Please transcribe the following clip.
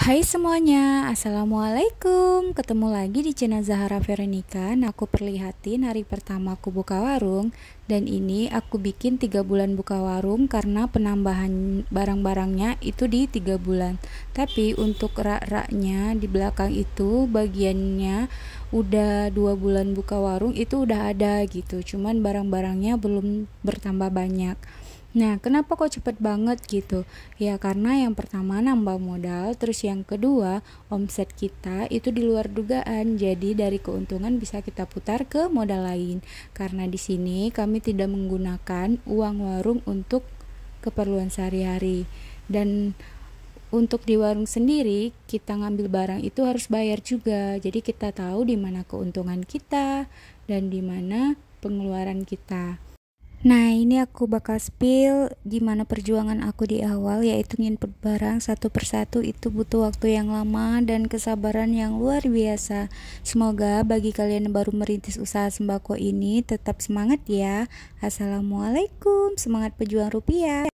Hai semuanya, Assalamualaikum Ketemu lagi di channel Zahara Veronica Nah aku perlihatin hari pertama aku buka warung Dan ini aku bikin tiga bulan buka warung Karena penambahan barang-barangnya itu di tiga bulan Tapi untuk rak-raknya di belakang itu Bagiannya udah dua bulan buka warung itu udah ada gitu Cuman barang-barangnya belum bertambah banyak Nah, kenapa kok cepet banget gitu? Ya karena yang pertama nambah modal, terus yang kedua omset kita itu di luar dugaan. Jadi dari keuntungan bisa kita putar ke modal lain. Karena di sini kami tidak menggunakan uang warung untuk keperluan sehari-hari. Dan untuk di warung sendiri kita ngambil barang itu harus bayar juga. Jadi kita tahu di mana keuntungan kita dan di mana pengeluaran kita. Nah, ini aku bakal spill gimana perjuangan aku di awal yaitu nginput barang satu persatu itu butuh waktu yang lama dan kesabaran yang luar biasa. Semoga bagi kalian yang baru merintis usaha sembako ini tetap semangat ya. Assalamualaikum, semangat pejuang rupiah.